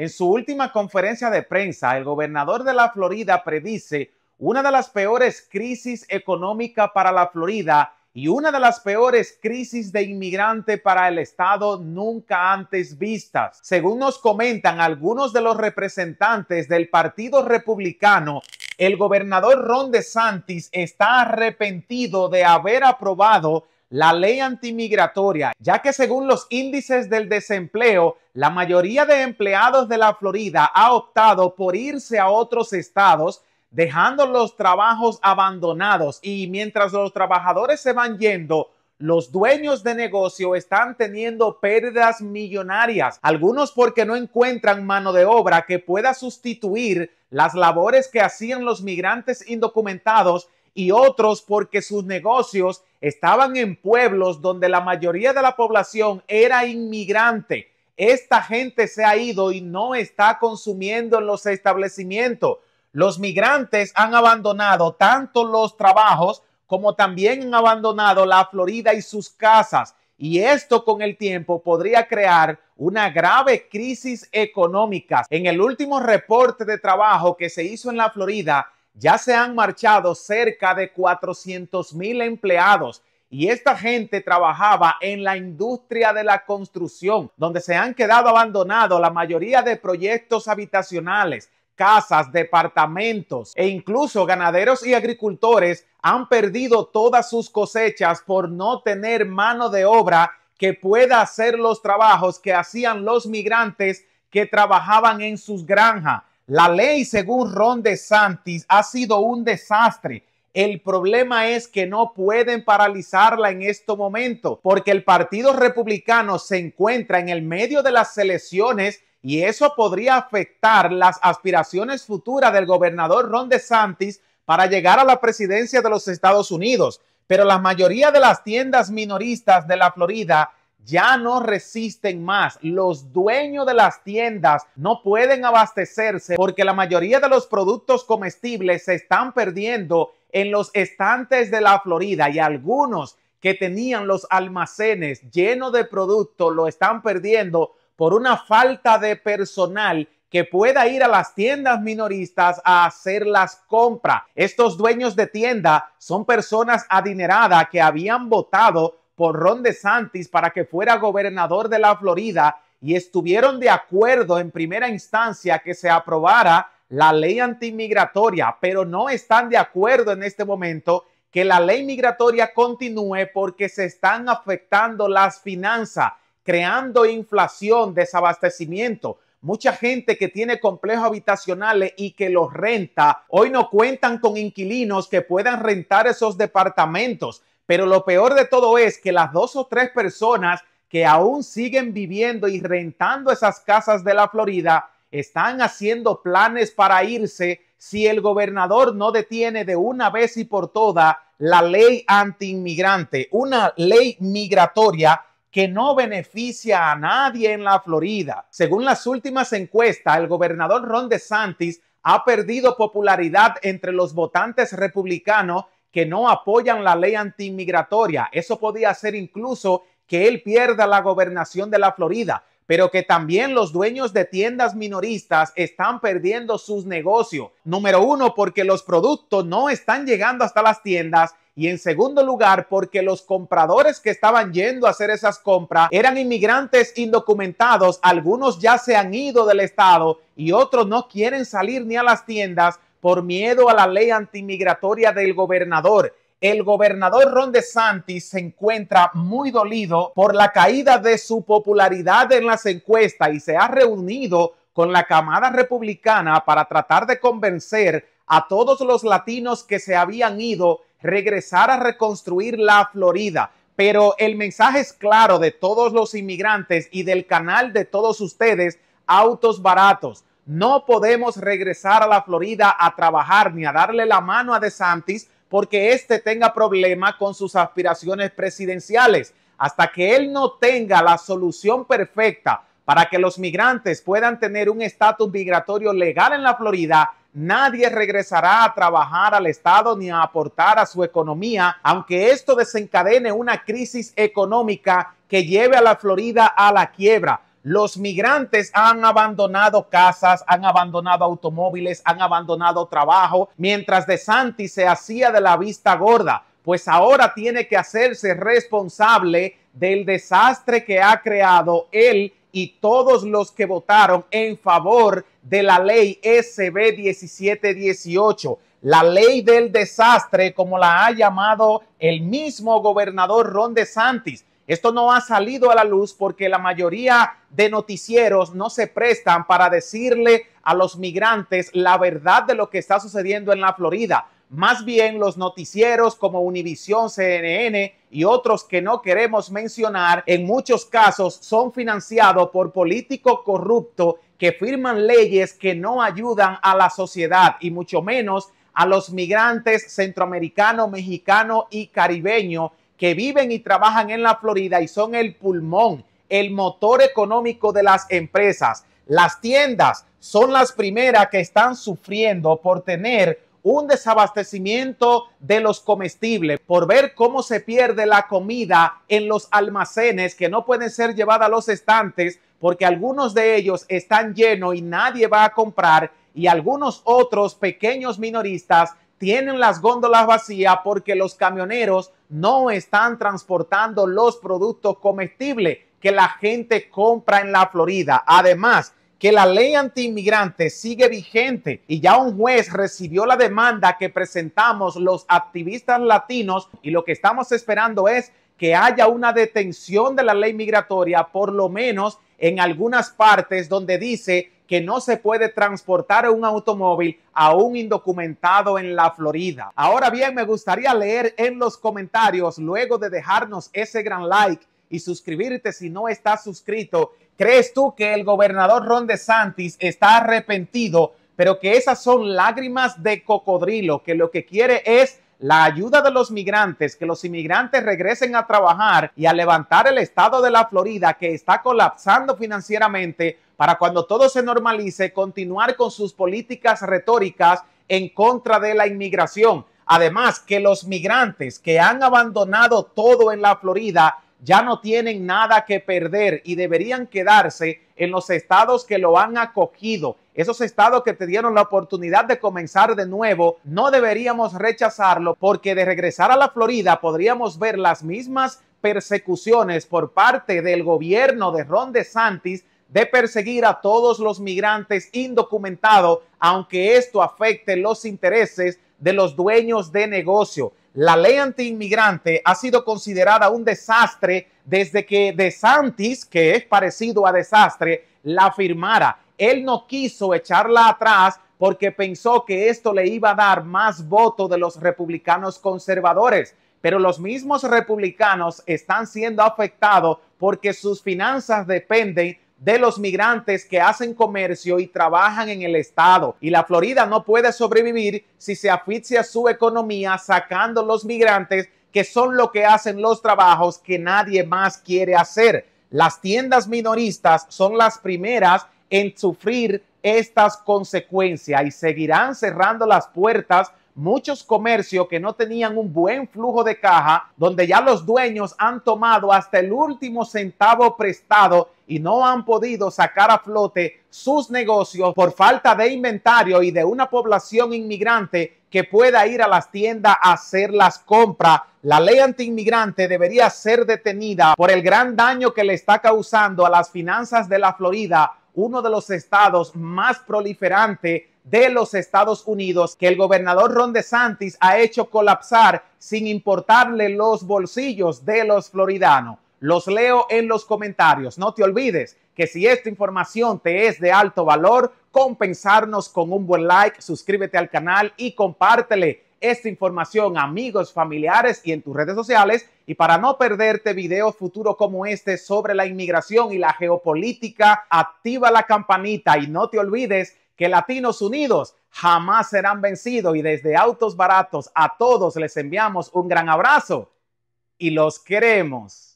En su última conferencia de prensa, el gobernador de la Florida predice una de las peores crisis económica para la Florida y una de las peores crisis de inmigrante para el Estado nunca antes vistas. Según nos comentan algunos de los representantes del Partido Republicano, el gobernador Ron DeSantis está arrepentido de haber aprobado la ley antimigratoria, ya que según los índices del desempleo, la mayoría de empleados de la Florida ha optado por irse a otros estados, dejando los trabajos abandonados y mientras los trabajadores se van yendo, los dueños de negocio están teniendo pérdidas millonarias, algunos porque no encuentran mano de obra que pueda sustituir las labores que hacían los migrantes indocumentados y otros porque sus negocios estaban en pueblos donde la mayoría de la población era inmigrante. Esta gente se ha ido y no está consumiendo en los establecimientos. Los migrantes han abandonado tanto los trabajos como también han abandonado la Florida y sus casas. Y esto con el tiempo podría crear una grave crisis económica. En el último reporte de trabajo que se hizo en la Florida, ya se han marchado cerca de 400 mil empleados y esta gente trabajaba en la industria de la construcción, donde se han quedado abandonados la mayoría de proyectos habitacionales, casas, departamentos e incluso ganaderos y agricultores han perdido todas sus cosechas por no tener mano de obra que pueda hacer los trabajos que hacían los migrantes que trabajaban en sus granjas. La ley, según Ron DeSantis, ha sido un desastre. El problema es que no pueden paralizarla en este momento porque el Partido Republicano se encuentra en el medio de las elecciones y eso podría afectar las aspiraciones futuras del gobernador Ron DeSantis para llegar a la presidencia de los Estados Unidos. Pero la mayoría de las tiendas minoristas de la Florida ya no resisten más. Los dueños de las tiendas no pueden abastecerse porque la mayoría de los productos comestibles se están perdiendo en los estantes de la Florida y algunos que tenían los almacenes llenos de productos lo están perdiendo por una falta de personal que pueda ir a las tiendas minoristas a hacer las compras. Estos dueños de tienda son personas adineradas que habían votado por de Santis para que fuera gobernador de la Florida y estuvieron de acuerdo en primera instancia que se aprobara la ley antimigratoria, pero no están de acuerdo en este momento que la ley migratoria continúe porque se están afectando las finanzas, creando inflación, desabastecimiento. Mucha gente que tiene complejos habitacionales y que los renta, hoy no cuentan con inquilinos que puedan rentar esos departamentos. Pero lo peor de todo es que las dos o tres personas que aún siguen viviendo y rentando esas casas de la Florida están haciendo planes para irse si el gobernador no detiene de una vez y por todas la ley antiinmigrante, una ley migratoria que no beneficia a nadie en la Florida. Según las últimas encuestas, el gobernador Ron DeSantis ha perdido popularidad entre los votantes republicanos que no apoyan la ley antiinmigratoria. Eso podía ser incluso que él pierda la gobernación de la Florida, pero que también los dueños de tiendas minoristas están perdiendo sus negocios. Número uno, porque los productos no están llegando hasta las tiendas y en segundo lugar porque los compradores que estaban yendo a hacer esas compras eran inmigrantes indocumentados, algunos ya se han ido del estado y otros no quieren salir ni a las tiendas por miedo a la ley antimigratoria del gobernador. El gobernador Ron DeSantis se encuentra muy dolido por la caída de su popularidad en las encuestas y se ha reunido con la camada republicana para tratar de convencer a todos los latinos que se habían ido regresar a reconstruir la Florida. Pero el mensaje es claro de todos los inmigrantes y del canal de todos ustedes, autos baratos. No podemos regresar a la Florida a trabajar ni a darle la mano a DeSantis porque éste tenga problemas con sus aspiraciones presidenciales. Hasta que él no tenga la solución perfecta para que los migrantes puedan tener un estatus migratorio legal en la Florida, nadie regresará a trabajar al Estado ni a aportar a su economía, aunque esto desencadene una crisis económica que lleve a la Florida a la quiebra. Los migrantes han abandonado casas, han abandonado automóviles, han abandonado trabajo, mientras De Santi se hacía de la vista gorda, pues ahora tiene que hacerse responsable del desastre que ha creado él y todos los que votaron en favor de la ley SB 1718, la ley del desastre, como la ha llamado el mismo gobernador Ron De Santis. Esto no ha salido a la luz porque la mayoría de noticieros no se prestan para decirle a los migrantes la verdad de lo que está sucediendo en la Florida. Más bien los noticieros como Univisión, CNN y otros que no queremos mencionar, en muchos casos son financiados por políticos corruptos que firman leyes que no ayudan a la sociedad y mucho menos a los migrantes centroamericanos, mexicano y caribeño que viven y trabajan en la Florida y son el pulmón, el motor económico de las empresas. Las tiendas son las primeras que están sufriendo por tener un desabastecimiento de los comestibles, por ver cómo se pierde la comida en los almacenes que no pueden ser llevadas a los estantes porque algunos de ellos están llenos y nadie va a comprar y algunos otros pequeños minoristas tienen las góndolas vacías porque los camioneros no están transportando los productos comestibles que la gente compra en la Florida. Además, que la ley antiinmigrante sigue vigente y ya un juez recibió la demanda que presentamos los activistas latinos y lo que estamos esperando es que haya una detención de la ley migratoria, por lo menos en algunas partes donde dice que no se puede transportar un automóvil a un indocumentado en la Florida. Ahora bien, me gustaría leer en los comentarios, luego de dejarnos ese gran like y suscribirte si no estás suscrito, ¿crees tú que el gobernador Ron DeSantis está arrepentido, pero que esas son lágrimas de cocodrilo, que lo que quiere es la ayuda de los migrantes, que los inmigrantes regresen a trabajar y a levantar el estado de la Florida que está colapsando financieramente para cuando todo se normalice, continuar con sus políticas retóricas en contra de la inmigración. Además, que los migrantes que han abandonado todo en la Florida ya no tienen nada que perder y deberían quedarse en los estados que lo han acogido. Esos estados que te dieron la oportunidad de comenzar de nuevo, no deberíamos rechazarlo porque de regresar a la Florida podríamos ver las mismas persecuciones por parte del gobierno de Ron DeSantis de perseguir a todos los migrantes indocumentados, aunque esto afecte los intereses de los dueños de negocio la ley antiinmigrante ha sido considerada un desastre desde que DeSantis, que es parecido a desastre, la firmara. Él no quiso echarla atrás porque pensó que esto le iba a dar más voto de los republicanos conservadores. Pero los mismos republicanos están siendo afectados porque sus finanzas dependen de los migrantes que hacen comercio y trabajan en el Estado. Y la Florida no puede sobrevivir si se asfixia su economía sacando los migrantes que son lo que hacen los trabajos que nadie más quiere hacer. Las tiendas minoristas son las primeras en sufrir estas consecuencias y seguirán cerrando las puertas muchos comercios que no tenían un buen flujo de caja, donde ya los dueños han tomado hasta el último centavo prestado y no han podido sacar a flote sus negocios por falta de inventario y de una población inmigrante que pueda ir a las tiendas a hacer las compras. La ley antiinmigrante debería ser detenida por el gran daño que le está causando a las finanzas de la Florida, uno de los estados más proliferantes de los Estados Unidos que el gobernador Ron DeSantis ha hecho colapsar sin importarle los bolsillos de los floridanos. Los leo en los comentarios. No te olvides que si esta información te es de alto valor, compensarnos con un buen like, suscríbete al canal y compártele esta información a amigos, familiares y en tus redes sociales. Y para no perderte videos futuros como este sobre la inmigración y la geopolítica, activa la campanita y no te olvides que Latinos Unidos jamás serán vencidos y desde Autos Baratos a todos les enviamos un gran abrazo y los queremos.